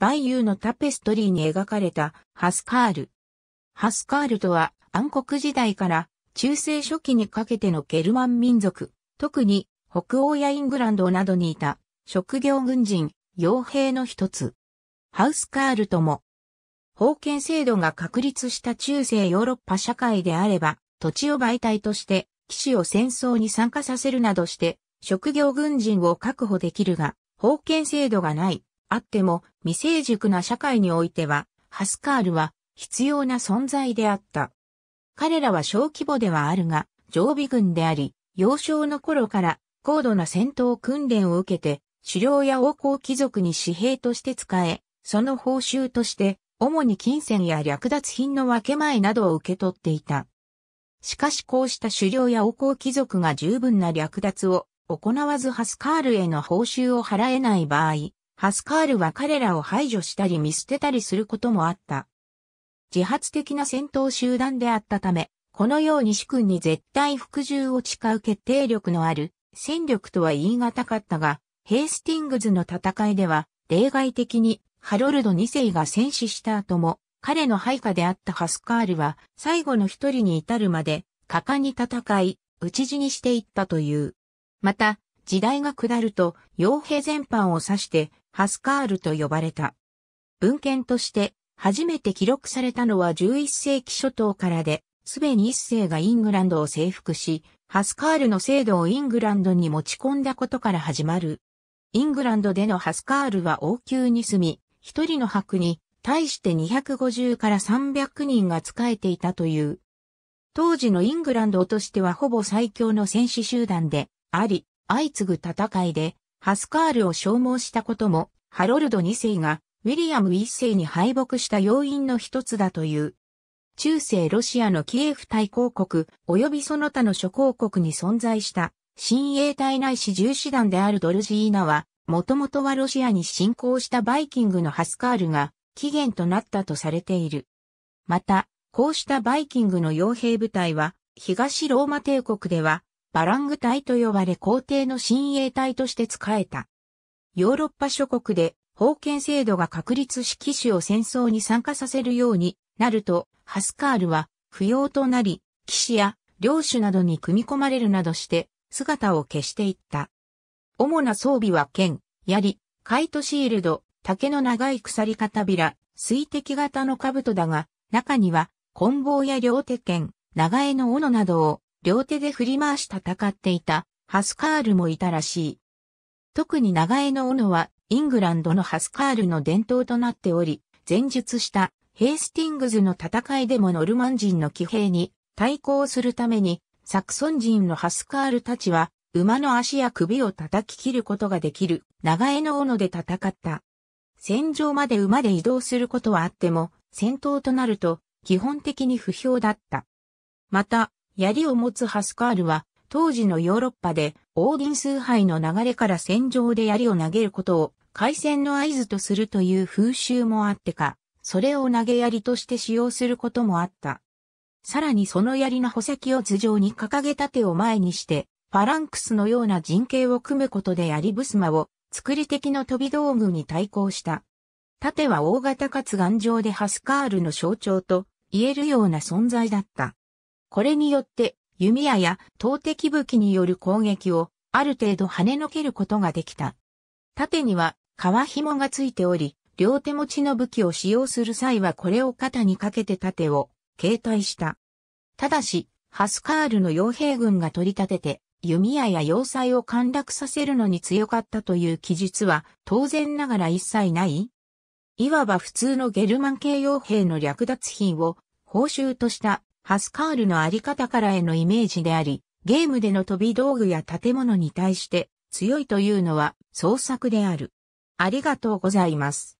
バイユーのタペストリーに描かれたハスカール。ハスカールとは暗黒時代から中世初期にかけてのゲルマン民族、特に北欧やイングランドなどにいた職業軍人、傭兵の一つ。ハウスカールとも、封建制度が確立した中世ヨーロッパ社会であれば、土地を媒体として騎士を戦争に参加させるなどして職業軍人を確保できるが、封建制度がないあっても未成熟な社会においては、ハスカールは必要な存在であった。彼らは小規模ではあるが、常備軍であり、幼少の頃から高度な戦闘訓練を受けて、狩猟や王侯貴族に私兵として使え、その報酬として、主に金銭や略奪品の分け前などを受け取っていた。しかしこうした狩猟や王侯貴族が十分な略奪を行わずハスカールへの報酬を払えない場合、ハスカールは彼らを排除したり見捨てたりすることもあった。自発的な戦闘集団であったため、このように主君に絶対服従を誓う決定力のある戦力とは言い難かったが、ヘイスティングズの戦いでは、例外的にハロルド2世が戦死した後も、彼の配下であったハスカールは、最後の一人に至るまで、果敢に戦い、討ち死にしていったという。また、時代が下ると、傭兵全般を指して、ハスカールと呼ばれた。文献として初めて記録されたのは11世紀初頭からで、すべに一世がイングランドを征服し、ハスカールの制度をイングランドに持ち込んだことから始まる。イングランドでのハスカールは王宮に住み、一人の白に対して250から300人が仕えていたという。当時のイングランドとしてはほぼ最強の戦士集団であり、相次ぐ戦いでハスカールを消耗したことも、ハロルド2世がウィリアム1世に敗北した要因の一つだという。中世ロシアのキエフ大公国及びその他の諸公国に存在した新衛隊内市重視団であるドルジーナは、もともとはロシアに侵攻したバイキングのハスカールが起源となったとされている。また、こうしたバイキングの傭兵部隊は、東ローマ帝国ではバラング隊と呼ばれ皇帝の親衛隊として仕えた。ヨーロッパ諸国で封建制度が確立し騎士を戦争に参加させるようになると、ハスカールは不要となり、騎士や領主などに組み込まれるなどして姿を消していった。主な装備は剣、槍、カイトシールド、竹の長い鎖片びら、水滴型の兜だが、中には、棍棒や両手剣、長柄の斧などを両手で振り回し戦っていたハスカールもいたらしい。特に長江の斧はイングランドのハスカールの伝統となっており、前述したヘイスティングズの戦いでもノルマン人の騎兵に対抗するためにサクソン人のハスカールたちは馬の足や首を叩き切ることができる長江の斧で戦った。戦場まで馬で移動することはあっても戦闘となると基本的に不評だった。また、槍を持つハスカールは、当時のヨーロッパで、オーディン崇拝の流れから戦場で槍を投げることを、海戦の合図とするという風習もあってか、それを投げ槍として使用することもあった。さらにその槍の穂先を頭上に掲げた手を前にして、ファランクスのような陣形を組むことで槍ブスマを作り敵の飛び道具に対抗した。盾は大型かつ頑丈でハスカールの象徴と言えるような存在だった。これによって弓矢や投擲武器による攻撃をある程度跳ねのけることができた。縦には革紐がついており、両手持ちの武器を使用する際はこれを肩にかけて盾を携帯した。ただし、ハスカールの傭兵軍が取り立てて、弓矢や要塞を陥落させるのに強かったという記述は当然ながら一切ないいわば普通のゲルマン系傭兵の略奪品を報酬としたハスカールのあり方からへのイメージであり、ゲームでの飛び道具や建物に対して強いというのは創作である。ありがとうございます。